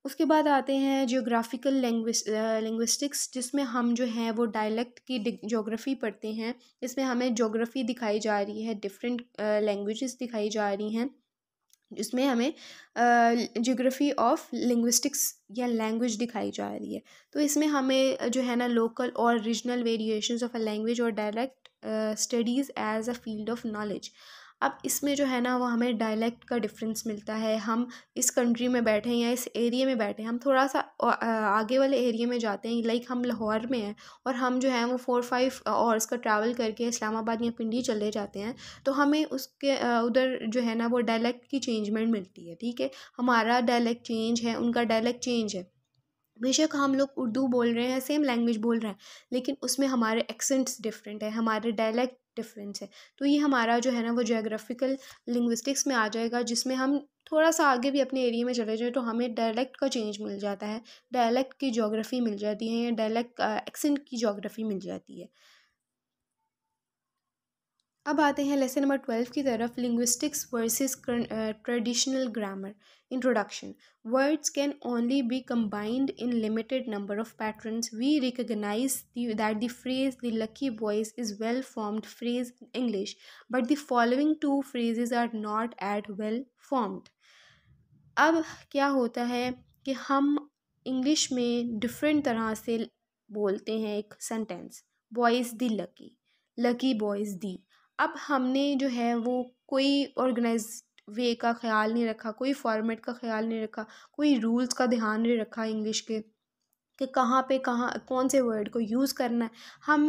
उसके बाद आते हैं जियोग्राफिकल लिंग्विस्टिक्स जिसमें हम जो हैं वो डायलैक्ट की जोग्राफ़ी पढ़ते हैं इसमें हमें जोग्राफ़ी दिखाई जा रही है डिफरेंट लैंग्वेज दिखाई जा रही हैं इसमें हमें जोग्राफ़ी ऑफ लिंग्विस्टिक्स या लैंग्वेज दिखाई जा रही है तो इसमें हमें जो है ना लोकल और regional variations of a language और dialect studies as a field of knowledge अब इसमें जो है ना वो हमें डायलैक्ट का डिफरेंस मिलता है हम इस कंट्री में बैठे हैं या इस एरिए में बैठे हैं हम थोड़ा सा आगे वाले एरिए में जाते हैं लाइक हम लाहौर में हैं और हम जो है वो फोर फाइव आवर्स का ट्रैवल करके इस्लामाबाद या पिंडी चले जाते हैं तो हमें उसके उधर जो है ना वो डायलैक्ट की चेंजमेंट मिलती है ठीक है हमारा डायलैक्ट चेंज है उनका डायलैक्ट चेंज है बेशक हम लोग उर्दू बोल रहे हैं सेम लैंग्वेज बोल रहे हैं लेकिन उसमें हमारे एक्सेंट्स डिफरेंट है हमारे डायलैक्ट डिफरेंस है तो ये हमारा जो है ना वो जोग्राफिकल लिंग्विस्टिक्स में आ जाएगा जिसमें हम थोड़ा सा आगे भी अपने एरिया में चले जाए तो हमें डायलैक्ट का चेंज मिल जाता है डायलैक्ट की जोग्राफ़ी मिल जाती है या डायलैक्ट एक्सेंट की जोग्राफ़ी मिल जाती है अब आते हैं लेसन नंबर ट्वेल्व की तरफ linguistics versus traditional grammar Introduction Words can only be combined in limited number of patterns. We recognize the, that the phrase the lucky boys is well formed phrase in English, but the following two phrases are not at well formed. अब क्या होता है कि हम English में different तरह से बोलते हैं एक sentence boys the lucky lucky boys the अब हमने जो है वो कोई ऑर्गेनाइज वे का ख्याल नहीं रखा कोई फॉर्मेट का ख्याल नहीं रखा कोई रूल्स का ध्यान नहीं रखा इंग्लिश के कि कहाँ पे कहाँ कौन से वर्ड को यूज़ करना है हम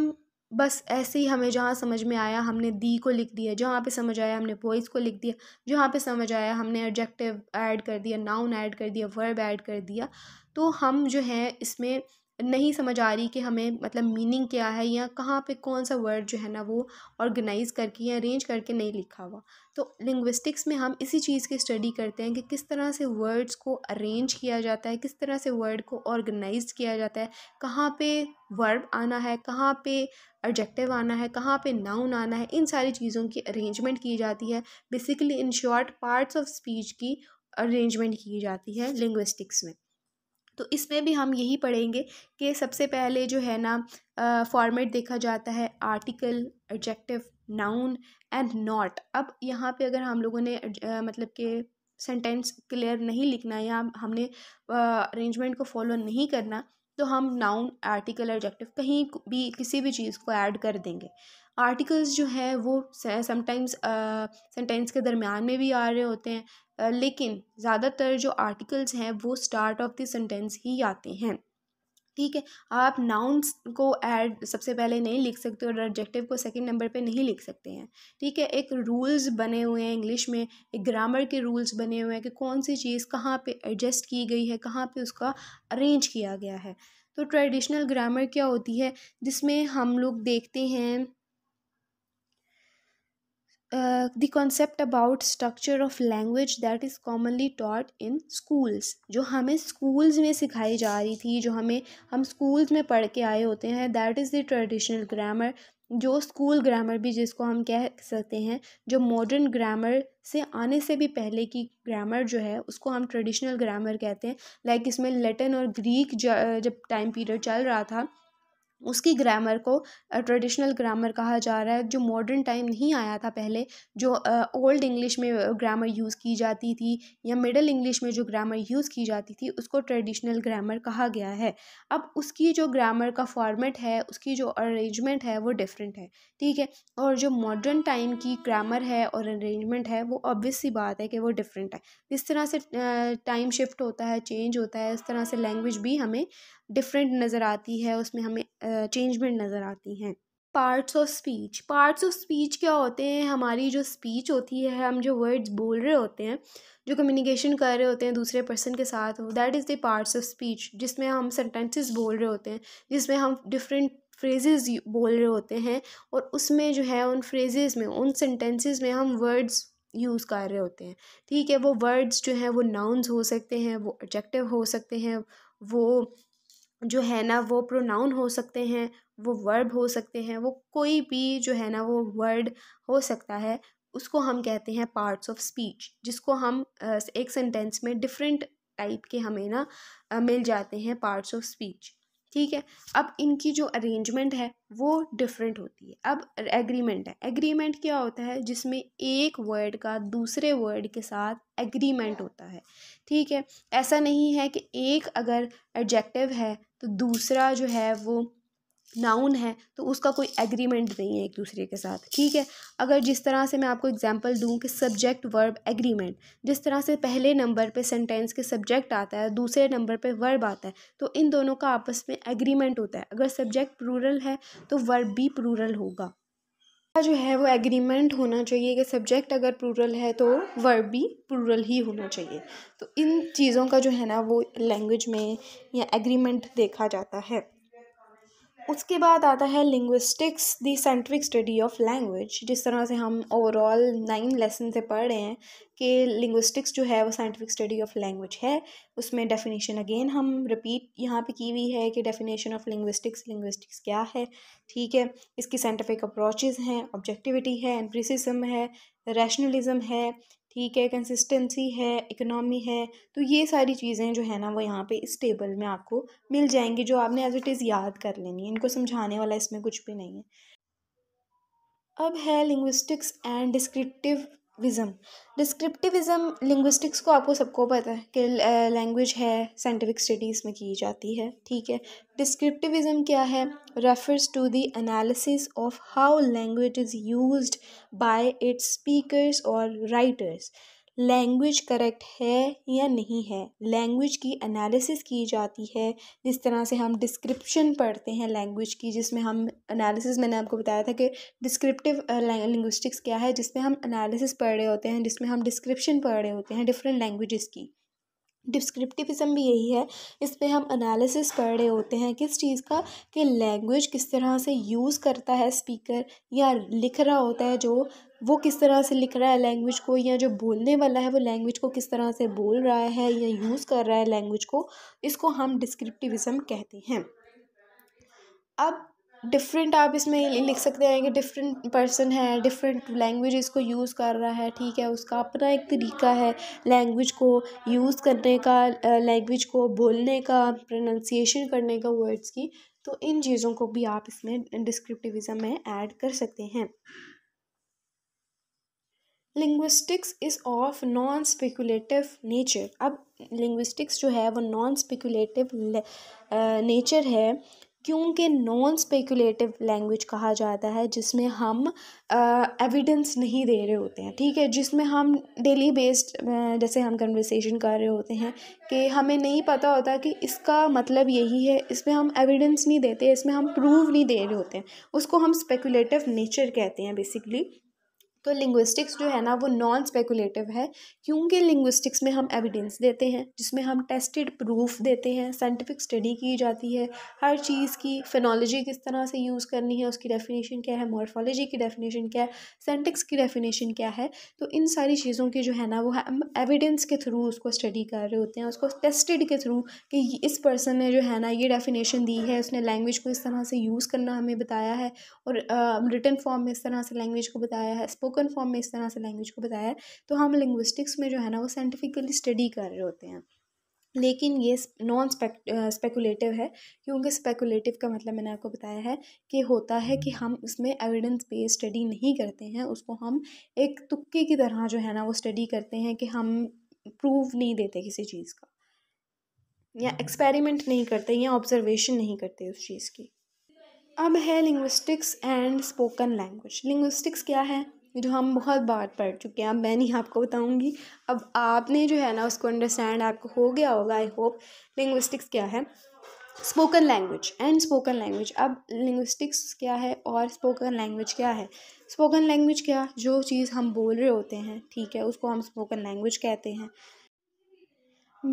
बस ऐसे ही हमें जहाँ समझ में आया हमने दी को लिख दिया जहाँ पे समझ आया हमने वॉइस को लिख दिया जहाँ पे समझ आया हमने एडजेक्टिव ऐड कर दिया नाउन ऐड कर दिया वर्ब ऐड कर दिया तो हम जो है इसमें नहीं समझ आ रही कि हमें मतलब मीनिंग क्या है या कहाँ पे कौन सा वर्ड जो है ना वो ऑर्गेनाइज़ करके या अरेंज करके नहीं लिखा हुआ तो लिंग्विस्टिक्स में हम इसी चीज़ की स्टडी करते हैं कि किस तरह से वर्ड्स को अरेंज किया जाता है किस तरह से वर्ड को ऑर्गेनाइज किया जाता है कहाँ पे वर्ब आना है कहाँ पे एडजेक्टिव आना है कहाँ पे नाउन आना है इन सारी चीज़ों की अरेंजमेंट की जाती है basically in short parts of speech की अरेंजमेंट की जाती है लिंग्विस्टिक्स में तो इसमें भी हम यही पढ़ेंगे कि सबसे पहले जो है ना फॉर्मेट देखा जाता है article adjective noun and not अब यहाँ पे अगर हम लोगों ने आ, मतलब के सेंटेंस क्लियर नहीं लिखना या हमने अरेंजमेंट को फॉलो नहीं करना तो हम नाउन आर्टिकल एडजेक्टिव कहीं भी किसी भी चीज़ को ऐड कर देंगे आर्टिकल्स जो है वो समटाइम्स सेंटेंस के दरमियान में भी आ रहे होते हैं लेकिन ज़्यादातर जो आर्टिकल्स हैं वो स्टार्ट ऑफ द सेंटेंस ही आते हैं ठीक है आप नाउंस को ऐड सबसे पहले नहीं लिख सकते और एडजेक्टिव को सेकंड नंबर पे नहीं लिख सकते हैं ठीक है एक रूल्स बने हुए हैं इंग्लिश में एक ग्रामर के रूल्स बने हुए हैं कि कौन सी चीज़ कहाँ पे एडजस्ट की गई है कहाँ पे उसका अरेंज किया गया है तो ट्रेडिशनल ग्रामर क्या होती है जिसमें हम लोग देखते हैं the concept about structure of language that is commonly taught in schools जो हमें स्कूल्स में सिखाई जा रही थी जो हमें हम स्कूल्स में पढ़ के आए होते हैं that is the traditional grammar जो स्कूल ग्रामर भी जिसको हम कह सकते हैं जो मॉडर्न ग्रामर से आने से भी पहले की ग्रामर जो है उसको हम ट्रेडिशनल ग्रामर कहते हैं लाइक like इसमें लेटिन और ग्रीक जब टाइम पीरियड चल रहा था उसकी ग्रामर को ट्रेडिशनल ग्रामर कहा जा रहा है जो मॉडर्न टाइम नहीं आया था पहले जो ओल्ड इंग्लिश में ग्रामर यूज़ की जाती थी या मिडल इंग्लिश में जो ग्रामर यूज़ की जाती थी उसको ट्रेडिशनल ग्रामर कहा गया है अब उसकी जो ग्रामर का फॉर्मेट है उसकी जो अरेंजमेंट है वो डिफरेंट है ठीक है और जो मॉडर्न टाइम की ग्रामर है और अरेंजमेंट है वो ऑब्वियस सी बात है कि वो डिफरेंट है इस तरह से टाइम शिफ्ट होता है चेंज होता है इस तरह से लैंग्वेज भी हमें डिफरेंट नज़र आती है उसमें हमें चेंजमेंट नज़र आती हैं parts of speech parts of speech क्या होते हैं हमारी जो स्पीच होती है हम जो वर्ड्स बोल रहे होते हैं जो कम्युनिकेशन कर रहे होते हैं दूसरे पर्सन के साथ that is the parts of speech जिसमें हम सेंटेंसेस बोल रहे होते हैं जिसमें हम डिफरेंट फ्रेजेस बोल रहे होते हैं और उसमें जो है उन फ्रेजेस में उन सेंटेंसेस में हम वर्ड्स यूज़ कर रहे होते हैं ठीक है वो वर्ड्स जो हैं वो नाउन्स हो सकते हैं वो एडजेक्टिव हो सकते हैं वो जो है ना वो प्रोनाउन हो सकते हैं वो वर्ब हो सकते हैं वो कोई भी जो है ना वो वर्ड हो सकता है उसको हम कहते हैं पार्ट्स ऑफ स्पीच जिसको हम एक सेंटेंस में डिफरेंट टाइप के हमें ना मिल जाते हैं पार्ट्स ऑफ स्पीच ठीक है अब इनकी जो अरेंजमेंट है वो डिफरेंट होती है अब एग्रीमेंट है एग्रीमेंट क्या होता है जिसमें एक वर्ड का दूसरे वर्ड के साथ एग्रीमेंट होता है ठीक है ऐसा नहीं है कि एक अगर एडजेक्टिव है तो दूसरा जो है वो नाउन है तो उसका कोई एग्रीमेंट नहीं है एक दूसरे के साथ ठीक है अगर जिस तरह से मैं आपको एग्जांपल दूं कि सब्जेक्ट वर्ब एग्रीमेंट जिस तरह से पहले नंबर पे सेंटेंस के सब्जेक्ट आता है दूसरे नंबर पे वर्ब आता है तो इन दोनों का आपस में एग्रीमेंट होता है अगर सब्जेक्ट प्रूरल है तो वर्ब भी प्रूरल होगा जो है वो एग्रीमेंट होना चाहिए कि सब्जेक्ट अगर प्रूरल है तो वर्ब भी प्रूरल ही होना चाहिए तो इन चीज़ों का जो है ना वो लैंग्वेज में या एग्रीमेंट देखा जाता है उसके बाद आता है linguistics the scientific study of language जिस तरह से हम ओवरऑल नाइन लेसन से पढ़ रहे हैं कि लिंग्विस्टिक्स जो है वो साइंटिफिक स्टडी ऑफ लैंग्वेज है उसमें डेफिनेशन अगेन हम रिपीट यहाँ पे की हुई है कि डेफिनेशन ऑफ लिंग्विस्टिक्स लिंग्विस्टिक्स क्या है ठीक है इसकी साइंटिफिक अप्रोचेज हैं ऑब्जेक्टिविटी है एम्प्रिसिज्म है रैशनलिज्म है ठीक है कंसिस्टेंसी है इकोनॉमी है तो ये सारी चीज़ें जो है ना वो यहाँ पे इस टेबल में आपको मिल जाएंगी जो आपने एज इट इज़ याद कर लेनी है इनको समझाने वाला इसमें कुछ भी नहीं है अब है linguistics and descriptivism descriptivism linguistics को आपको सबको पता है कि लैंग्वेज है साइंटिफिक स्टडीज़ में की जाती है ठीक है डिस्क्रिप्टिविज़म क्या है refers to the analysis of how language is used by its speakers और राइटर्स लैंग्वेज करेक्ट है या नहीं है लैंग्वेज की एनालिसिस की जाती है जिस तरह से हम डिस्क्रिप्शन पढ़ते हैं लैंग्वेज की जिसमें हम एनालिसिस मैंने आपको बताया था कि डिस्क्रिप्टिव लिंग्विस्टिक्स क्या है जिसमें हम एनालिसिस पढ़ रहे होते हैं जिसमें हम डिस्क्रिप्शन पढ़ रहे होते हैं डिफरेंट लैंग्वेजेस की डिस्क्रिप्टिविज़म भी यही है इस पर हम एनालिसिस पढ़ रहे होते हैं किस चीज़ का कि लैंग्वेज किस तरह से यूज़ करता है स्पीकर या लिख रहा होता है जो वो किस तरह से लिख रहा है लैंग्वेज को या जो बोलने वाला है वो लैंग्वेज को किस तरह से बोल रहा है या यूज़ कर रहा है लैंग्वेज को इसको हम डिस्क्रिप्टिविज़म कहते हैं अब डिफरेंट आप इसमें लिख सकते हैं कि डिफरेंट पर्सन है डिफरेंट लैंग्वेज इसको यूज़ कर रहा है ठीक है उसका अपना एक तरीका है लैंग्वेज को यूज़ करने का लैंग्वेज को बोलने का प्रोनाउंसिएशन करने का वर्ड्स की तो इन चीज़ों को भी आप इसमें डिस्क्रिप्टिविज़म में ऐड कर सकते हैं linguistics is of non speculative nature अब लिंग्विस्टिक्स जो है वो नॉन स्पेकुलेटिव नेचर है क्योंकि नॉन स्पेकुलेटिव लैंग्वेज कहा जाता है जिसमें हम एविडेंस नहीं दे रहे होते हैं ठीक है जिसमें हम डेली बेस्ड जैसे हम कन्वर्सेशन कर रहे होते हैं कि हमें नहीं पता होता कि इसका मतलब यही है इसमें हम एविडेंस नहीं देते इसमें हम प्रूव नहीं दे रहे होते हैं उसको हम स्पेकुलेटिव नेचर कहते हैं बेसिकली तो लिंग्विस्टिक्स जो है ना वो नॉन स्पेकुलेटिव है क्योंकि लिंग्विस्टिक्स में हम एविडेंस देते हैं जिसमें हम टेस्टेड प्रूफ देते हैं साइंटिफिक स्टडी की जाती है हर चीज़ की फिनोलॉजी किस तरह से यूज़ करनी है उसकी डेफिनेशन क्या है मॉर्फोलॉजी की डेफिनेशन क्या है सेंटिक्स की डेफिनेशन क्या है तो इन सारी चीज़ों की जो है ना वो हम एविडेंस के थ्रू उसको स्टडी कर रहे होते हैं उसको टेस्टेड के थ्रू कि इस पर्सन ने जो है ना ये डेफिनेशन दी है उसने लैंग्वेज को इस तरह से यूज़ करना हमें बताया है और रिटर्न uh, फॉर्म में इस तरह से लैंग्वेज को बताया है स्पोक स्पोकन फॉर्म में इस तरह से लैंग्वेज को बताया है तो हम लिंग्विस्टिक्स में जो है ना वो साइंटिफिकली स्टडी कर रहे होते हैं लेकिन ये नॉन स्पेकुलेटिव है क्योंकि स्पेकुलेटिव का मतलब मैंने आपको बताया है कि होता है कि हम उसमें एविडेंस बेस्ड स्टडी नहीं करते हैं उसको हम एक तुक्के की तरह जो है ना वो स्टडी करते हैं कि हम प्रूव नहीं देते किसी चीज़ का या एक्सपेरिमेंट नहीं करते या ऑब्जर्वेशन नहीं करते उस चीज़ की अब है linguistics and spoken language linguistics क्या है जो हम बहुत बार पढ़ चुके हैं अब मैं नहीं आपको बताऊंगी अब आपने जो है ना उसको अंडरस्टैंड आपको हो गया होगा आई होप लिंग्विस्टिक्स क्या है spoken language and spoken language अब लिंग्विस्टिक्स क्या है और स्पोकन लैंग्वेज क्या है स्पोकन लैंग्वेज क्या जो चीज़ हम बोल रहे होते हैं ठीक है उसको हम स्पोकन लैंग्वेज कहते हैं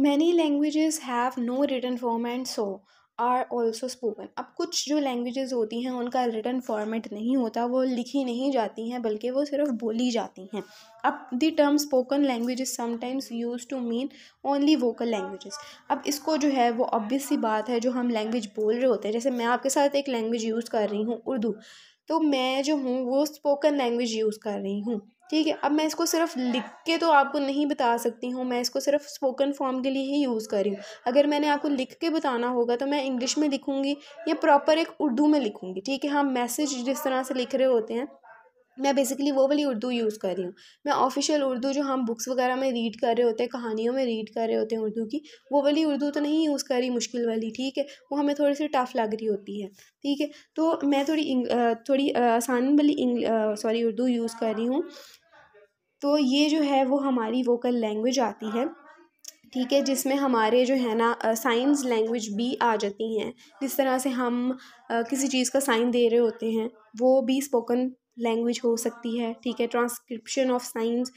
many languages have no return form and so are also spoken अब कुछ जो लैंग्वेजेस होती हैं उनका रिटर्न फॉर्मेट नहीं होता वो लिखी नहीं जाती हैं बल्कि वो सिर्फ बोली जाती हैं अब the term spoken language sometimes use to mean only vocal languages अब इसको जो है वो ऑब्वियस सी बात है जो हम लैंग्वेज बोल रहे होते हैं जैसे मैं आपके साथ एक लैंग्वेज यूज़ कर रही हूँ उर्दू तो मैं जो हूँ वो स्पोकन लैंग्वेज यूज़ कर रही हूँ ठीक है अब मैं इसको सिर्फ लिख के तो आपको नहीं बता सकती हूँ मैं इसको सिर्फ स्पोकन फॉर्म के लिए ही यूज़ कर रही हूँ अगर मैंने आपको लिख के बताना होगा तो मैं इंग्लिश में लिखूँगी या प्रॉपर एक उर्दू में लिखूँगी ठीक है हम हाँ, मैसेज जिस तरह से लिख रहे होते हैं मैं बेसिकली वो वाली उर्दू यूज़ कर रही हूँ मैं ऑफिशियल उर्दू जो हम बुक्स वगैरह में रीड कर रहे होते हैं कहानियों में रीड कर रहे होते हैं उर्दू की वो वाली उर्दू तो नहीं यूज़ कर रही मुश्किल वाली ठीक है वो हमें थोड़ी सी टफ़ लग रही होती है ठीक है तो मैं थोड़ी थोड़ी आसान वाली सॉरी उर्दू यूज़ कर रही हूँ तो ये जो है वो हमारी वोकल लैंग्वेज आती है ठीक है जिसमें हमारे जो है ना साइंस लैंग्वेज भी आ जाती हैं जिस तरह से हम आ, किसी चीज़ का साइन दे रहे होते हैं वो भी स्पोकन लैंग्वेज हो सकती है ठीक है ट्रांसक्रिप्शन ऑफ साइंस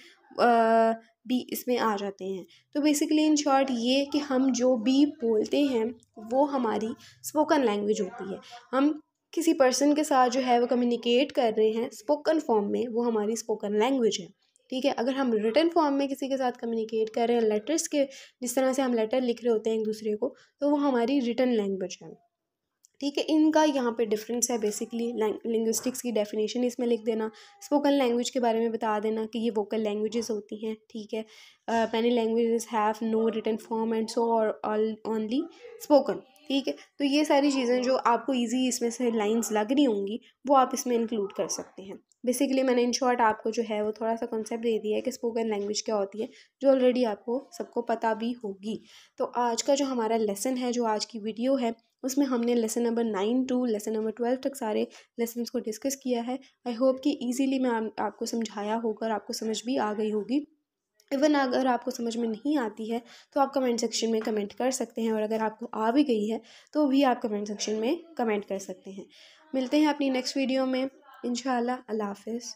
भी इसमें आ जाते हैं तो बेसिकली इन शॉर्ट ये कि हम जो भी बोलते हैं वो हमारी स्पोकन लैंग्वेज होती है हम किसी पर्सन के साथ जो है वो कम्युनिकेट कर रहे हैं स्पोकन फॉर्म में वो हमारी स्पोकन लैंग्वेज है ठीक है अगर हम रिटर्न फॉर्म में किसी के साथ कम्युनिकेट कर रहे हैं लेटर्स के जिस तरह से हम लेटर लिख रहे होते हैं एक दूसरे को तो वो हमारी रिटर्न लैंग्वेज है ठीक है इनका यहाँ पे डिफरेंस है बेसिकली लिंग्विस्टिक्स की डेफिनेशन इसमें लिख देना स्पोकन लैंग्वेज के बारे में बता देना कि ये वोकल लैंग्वेजेस होती हैं ठीक है many languages have no return form and so और ओनली स्पोकन ठीक है तो ये सारी चीज़ें जो आपको इजी इसमें से लाइंस लग रही होंगी वो आप इसमें इंक्लूड कर सकते हैं बेसिकली मैंने इन शॉर्ट आपको जो है वो थोड़ा सा कॉन्सेप्ट दे दिया है कि स्पोकन लैंग्वेज क्या होती है जो ऑलरेडी आपको सबको पता भी होगी तो आज का जो हमारा लेसन है जो आज की वीडियो है उसमें हमने lesson number nine to lesson number twelve तक सारे लेसन को डिस्कस किया है आई होप कि ईजिली मैं आपको समझाया होगा और आपको समझ भी आ गई होगी इवन अगर आपको समझ में नहीं आती है तो आप कमेंट सेक्शन में कमेंट कर सकते हैं और अगर आपको आ भी गई है तो भी आप कमेंट सेक्शन में कमेंट कर सकते हैं मिलते हैं अपनी नेक्स्ट वीडियो में इन अल्लाह हाफिज़